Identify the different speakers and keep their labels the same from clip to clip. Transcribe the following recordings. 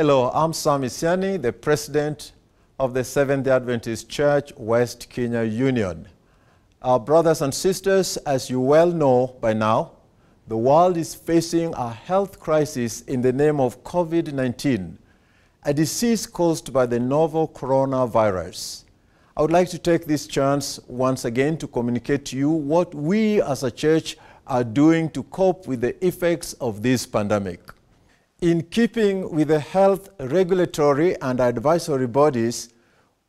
Speaker 1: Hello, I'm Sam Isiani, the president of the Seventh-day Adventist Church West Kenya Union. Our brothers and sisters, as you well know by now, the world is facing a health crisis in the name of COVID-19, a disease caused by the novel coronavirus. I would like to take this chance once again to communicate to you what we as a church are doing to cope with the effects of this pandemic in keeping with the health regulatory and advisory bodies,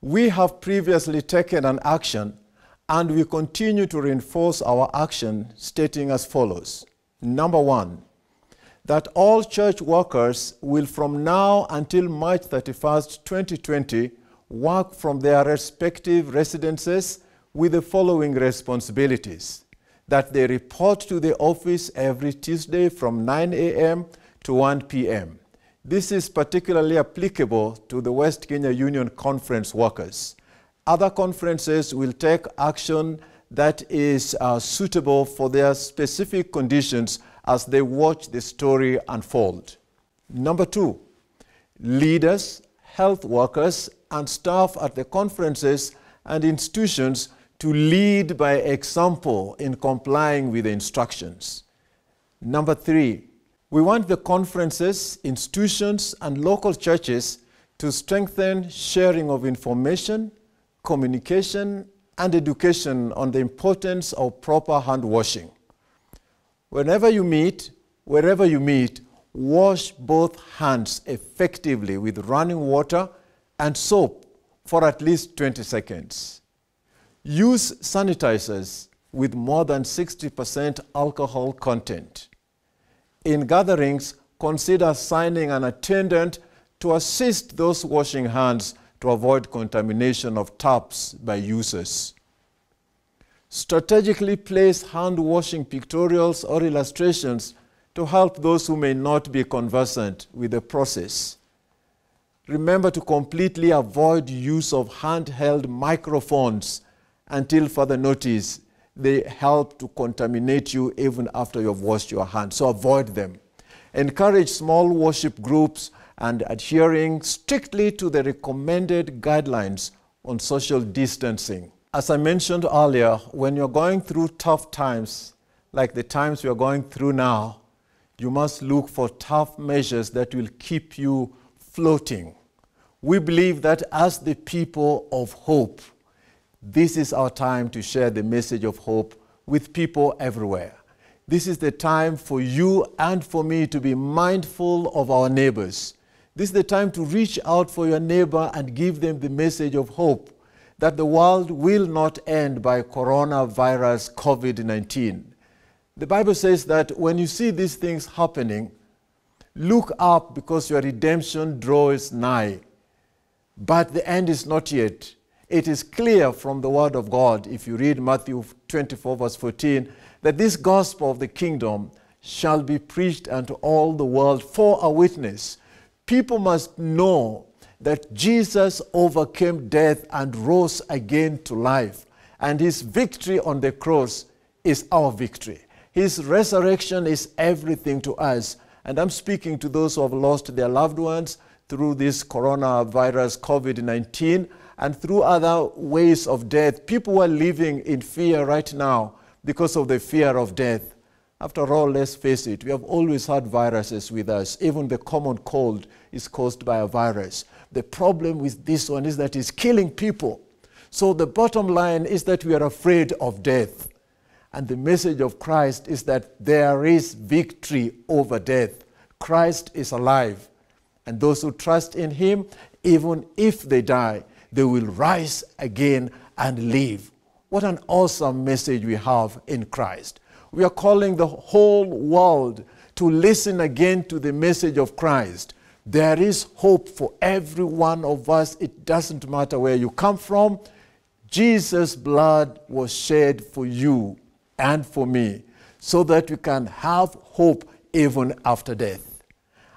Speaker 1: we have previously taken an action and we continue to reinforce our action stating as follows. Number one, that all church workers will from now until March 31st, 2020, work from their respective residences with the following responsibilities. That they report to the office every Tuesday from 9 a.m to 1 p.m. This is particularly applicable to the West Kenya Union Conference workers. Other conferences will take action that is uh, suitable for their specific conditions as they watch the story unfold. Number two, leaders, health workers, and staff at the conferences and institutions to lead by example in complying with the instructions. Number three, we want the conferences, institutions, and local churches to strengthen sharing of information, communication, and education on the importance of proper hand washing. Whenever you meet, wherever you meet, wash both hands effectively with running water and soap for at least 20 seconds. Use sanitizers with more than 60% alcohol content in gatherings, consider signing an attendant to assist those washing hands to avoid contamination of taps by users. Strategically place hand-washing pictorials or illustrations to help those who may not be conversant with the process. Remember to completely avoid use of handheld microphones until further notice they help to contaminate you even after you've washed your hands. So avoid them. Encourage small worship groups and adhering strictly to the recommended guidelines on social distancing. As I mentioned earlier, when you're going through tough times, like the times we are going through now, you must look for tough measures that will keep you floating. We believe that as the people of hope, this is our time to share the message of hope with people everywhere. This is the time for you and for me to be mindful of our neighbors. This is the time to reach out for your neighbor and give them the message of hope that the world will not end by coronavirus COVID 19. The Bible says that when you see these things happening, look up because your redemption draws nigh. But the end is not yet. It is clear from the Word of God, if you read Matthew 24, verse 14, that this gospel of the kingdom shall be preached unto all the world for a witness. People must know that Jesus overcame death and rose again to life. And his victory on the cross is our victory. His resurrection is everything to us. And I'm speaking to those who have lost their loved ones through this coronavirus COVID 19 and through other ways of death. People are living in fear right now because of the fear of death. After all, let's face it, we have always had viruses with us. Even the common cold is caused by a virus. The problem with this one is that it's killing people. So the bottom line is that we are afraid of death. And the message of Christ is that there is victory over death. Christ is alive. And those who trust in him, even if they die, they will rise again and live. What an awesome message we have in Christ. We are calling the whole world to listen again to the message of Christ. There is hope for every one of us. It doesn't matter where you come from. Jesus' blood was shed for you and for me so that we can have hope even after death.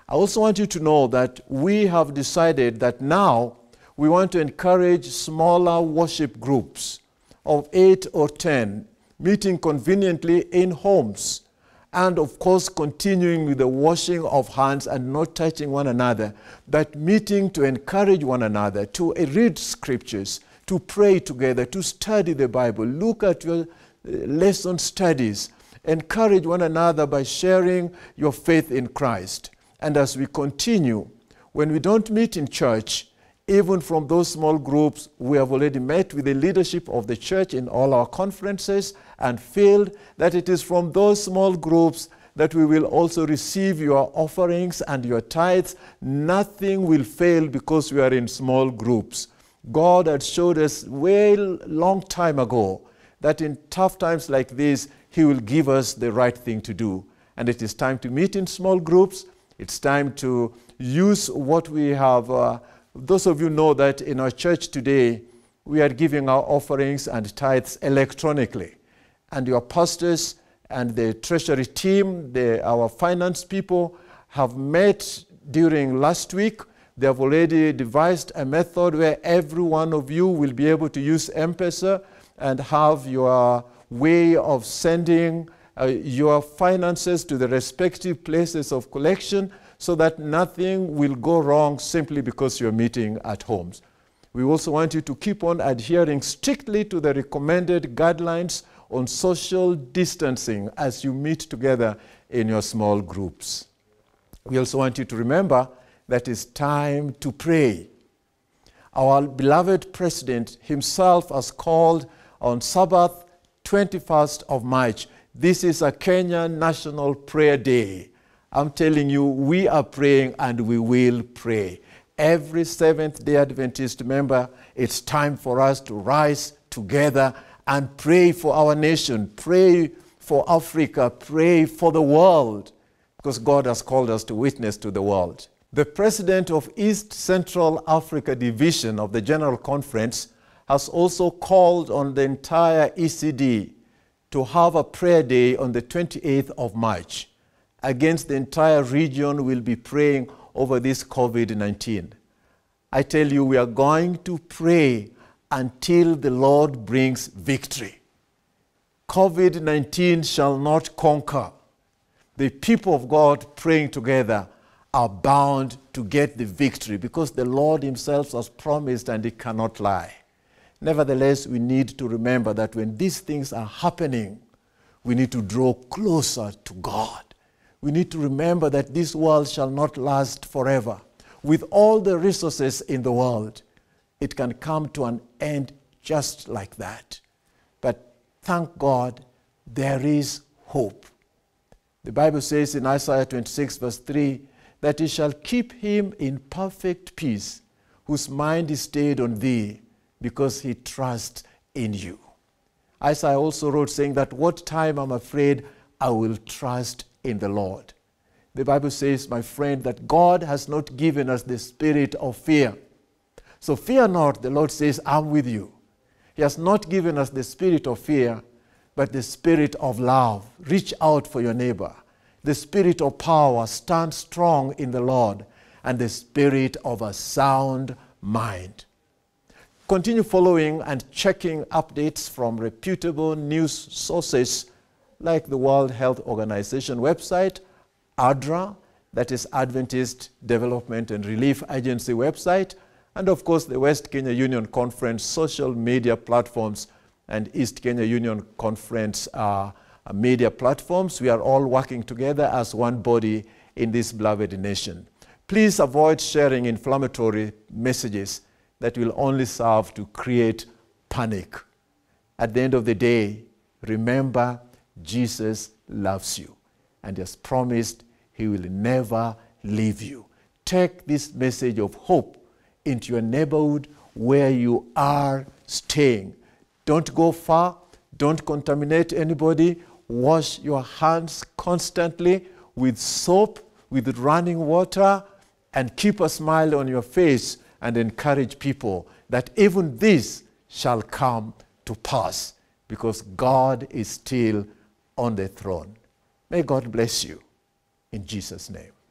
Speaker 1: I also want you to know that we have decided that now we want to encourage smaller worship groups of eight or ten, meeting conveniently in homes, and of course, continuing with the washing of hands and not touching one another, but meeting to encourage one another, to read scriptures, to pray together, to study the Bible, look at your uh, lesson studies, encourage one another by sharing your faith in Christ. And as we continue, when we don't meet in church, even from those small groups, we have already met with the leadership of the church in all our conferences and feel that it is from those small groups that we will also receive your offerings and your tithes. Nothing will fail because we are in small groups. God had showed us way long time ago that in tough times like this, He will give us the right thing to do. And it is time to meet in small groups. It's time to use what we have uh, those of you know that in our church today, we are giving our offerings and tithes electronically. And your pastors and the treasury team, the, our finance people, have met during last week. They have already devised a method where every one of you will be able to use M Pesa and have your way of sending uh, your finances to the respective places of collection so that nothing will go wrong simply because you're meeting at homes. We also want you to keep on adhering strictly to the recommended guidelines on social distancing as you meet together in your small groups. We also want you to remember that it's time to pray. Our beloved president himself has called on Sabbath, 21st of March. This is a Kenyan National Prayer Day. I'm telling you, we are praying and we will pray. Every Seventh day Adventist member, it's time for us to rise together and pray for our nation, pray for Africa, pray for the world, because God has called us to witness to the world. The president of East Central Africa Division of the General Conference has also called on the entire ECD to have a prayer day on the 28th of March against the entire region will be praying over this COVID 19. I tell you, we are going to pray until the Lord brings victory. COVID 19 shall not conquer. The people of God praying together are bound to get the victory because the Lord Himself has promised and He cannot lie. Nevertheless, we need to remember that when these things are happening, we need to draw closer to God we need to remember that this world shall not last forever. With all the resources in the world, it can come to an end just like that. But thank God, there is hope. The Bible says in Isaiah 26, verse 3, that he shall keep him in perfect peace, whose mind is stayed on thee, because he trusts in you. Isaiah also wrote, saying that, What time I'm afraid, I will trust in the Lord. The Bible says, my friend, that God has not given us the spirit of fear. So fear not, the Lord says, I'm with you. He has not given us the spirit of fear, but the spirit of love. Reach out for your neighbor. The spirit of power, stand strong in the Lord, and the spirit of a sound mind. Continue following and checking updates from reputable news sources like the World Health Organization website, ADRA, that is Adventist Development and Relief Agency website, and of course the West Kenya Union Conference social media platforms and East Kenya Union Conference uh, uh, media platforms. We are all working together as one body in this beloved nation. Please avoid sharing inflammatory messages that will only serve to create panic. At the end of the day, remember Jesus loves you and has promised he will never leave you. Take this message of hope into your neighborhood where you are staying. Don't go far, don't contaminate anybody. Wash your hands constantly with soap, with running water, and keep a smile on your face and encourage people that even this shall come to pass because God is still on the throne. May God bless you in Jesus' name.